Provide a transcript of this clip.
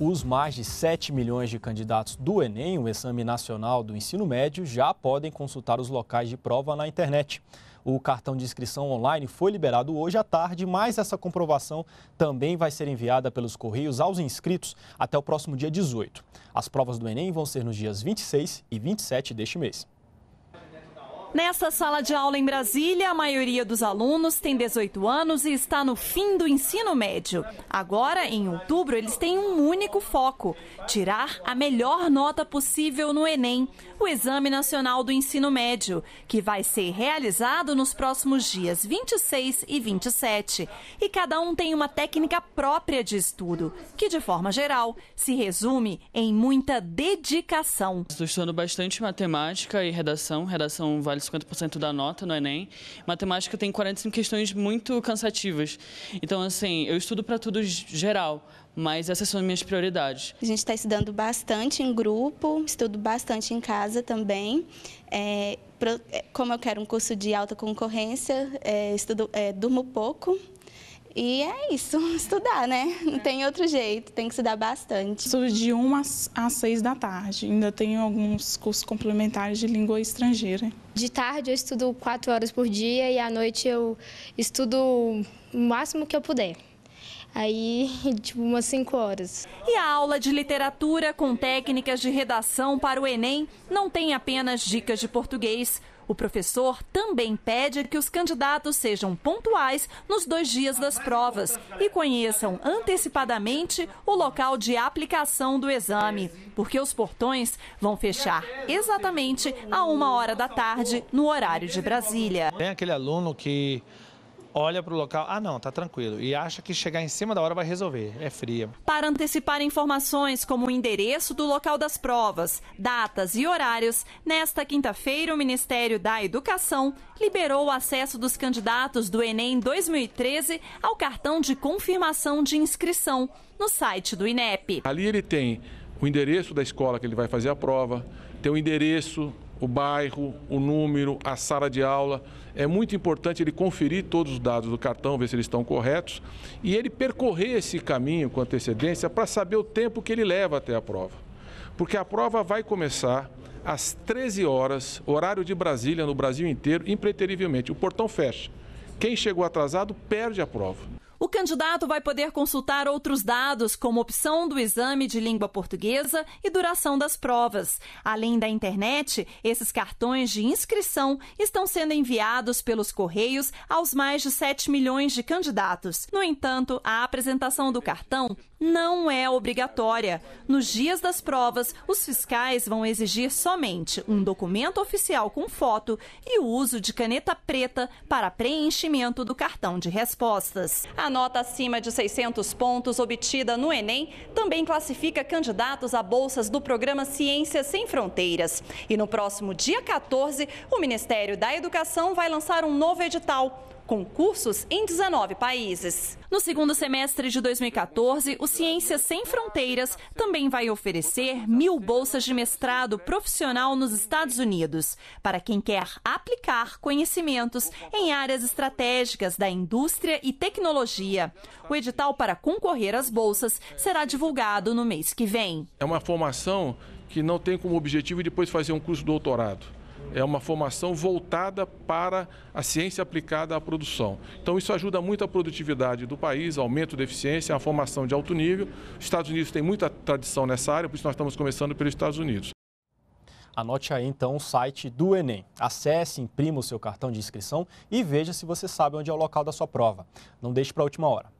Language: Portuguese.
Os mais de 7 milhões de candidatos do Enem, o Exame Nacional do Ensino Médio, já podem consultar os locais de prova na internet. O cartão de inscrição online foi liberado hoje à tarde, mas essa comprovação também vai ser enviada pelos Correios aos inscritos até o próximo dia 18. As provas do Enem vão ser nos dias 26 e 27 deste mês. Nesta sala de aula em Brasília, a maioria dos alunos tem 18 anos e está no fim do ensino médio. Agora, em outubro, eles têm um único foco: tirar a melhor nota possível no Enem, o Exame Nacional do Ensino Médio, que vai ser realizado nos próximos dias 26 e 27. E cada um tem uma técnica própria de estudo, que, de forma geral, se resume em muita dedicação. Estou estudando bastante matemática e redação, redação vale vale 50% da nota no Enem. Matemática tem 45 questões muito cansativas. Então, assim, eu estudo para tudo geral, mas essas são as minhas prioridades. A gente está estudando bastante em grupo, estudo bastante em casa também. É, é, como eu quero um curso de alta concorrência, é, estudo, é, durmo pouco, e é isso, estudar, né? Não tem outro jeito, tem que estudar bastante. Estudo de 1 às 6 da tarde. Ainda tenho alguns cursos complementares de língua estrangeira. De tarde eu estudo 4 horas por dia e à noite eu estudo o máximo que eu puder. Aí, tipo, umas 5 horas. E a aula de literatura com técnicas de redação para o Enem não tem apenas dicas de português. O professor também pede que os candidatos sejam pontuais nos dois dias das ah, provas e conheçam antecipadamente o local de aplicação do exame, porque os portões vão fechar exatamente a uma hora da tarde no horário de Brasília. Tem aquele aluno que olha para o local, ah não, tá tranquilo, e acha que chegar em cima da hora vai resolver, é fria. Para antecipar informações como o endereço do local das provas, datas e horários, nesta quinta-feira o Ministério da Educação liberou o acesso dos candidatos do Enem 2013 ao cartão de confirmação de inscrição no site do INEP. Ali ele tem o endereço da escola que ele vai fazer a prova, tem o endereço o bairro, o número, a sala de aula. É muito importante ele conferir todos os dados do cartão, ver se eles estão corretos e ele percorrer esse caminho com antecedência para saber o tempo que ele leva até a prova. Porque a prova vai começar às 13 horas, horário de Brasília, no Brasil inteiro, impreterivelmente. O portão fecha. Quem chegou atrasado perde a prova. O candidato vai poder consultar outros dados, como opção do exame de língua portuguesa e duração das provas. Além da internet, esses cartões de inscrição estão sendo enviados pelos Correios aos mais de 7 milhões de candidatos. No entanto, a apresentação do cartão não é obrigatória. Nos dias das provas, os fiscais vão exigir somente um documento oficial com foto e o uso de caneta preta para preenchimento do cartão de respostas. A uma nota acima de 600 pontos obtida no Enem também classifica candidatos a bolsas do programa Ciências Sem Fronteiras. E no próximo dia 14, o Ministério da Educação vai lançar um novo edital concursos em 19 países. No segundo semestre de 2014, o Ciências Sem Fronteiras também vai oferecer mil bolsas de mestrado profissional nos Estados Unidos para quem quer aplicar conhecimentos em áreas estratégicas da indústria e tecnologia. O edital para concorrer às bolsas será divulgado no mês que vem. É uma formação que não tem como objetivo depois fazer um curso de doutorado é uma formação voltada para a ciência aplicada à produção. Então, isso ajuda muito a produtividade do país, aumento da eficiência, a é formação de alto nível. Os Estados Unidos têm muita tradição nessa área, por isso nós estamos começando pelos Estados Unidos. Anote aí então o site do Enem. Acesse, imprima o seu cartão de inscrição e veja se você sabe onde é o local da sua prova. Não deixe para a última hora.